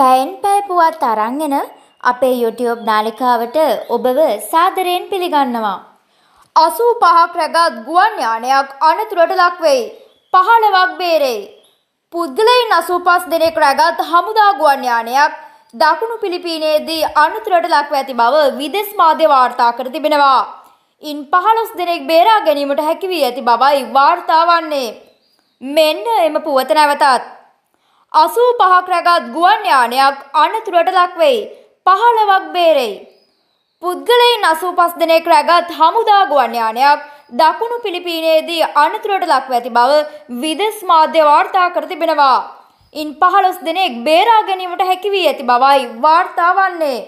පැයෙන් පැය පුවත් අරන් එන අපේ YouTube නාලිකාවට ඔබව සාදරයෙන් පිළිගන්නවා. 85ක් රැගත් ගුවන් යානයක් අනතුරට ලක් වෙයි. 15ක් බේරෙයි. පුද්ගලයන් 85 දෙනෙක් රැගත් හමුදා ගුවන් යානයක් දකුණු පිලිපීනයේදී අනතුරට ලක්ව ඇති බව විදෙස් මාධ්‍ය වාර්තා කර තිබෙනවා. ඉන් 15 දෙනෙක් බේරා ගැනීමට හැකි වී ඇති බවයි වාර්තා වන්නේ. මෙන්න එම පුවත නැවතත් අසූ පහක් රැගත් ගුවන් යානයක් අනතුරට ලක්වෙයි. පහළවක් බේරෙයි. පුද්ගලයින් අසූ පස් දෙනෙක් රැගත් හමුදා ගුවන් යානයක් දකුණු පිලිපීනයේදී අනතුරට ලක්ව ඇති බව විදෙස් මාධ්‍ය වාර්තා කර තිබෙනවා. ඉන් පහළොස් දෙනෙක් බේරා ගැනීමට හැකිවී ඇති බවයි වාර්තා වන්නේ.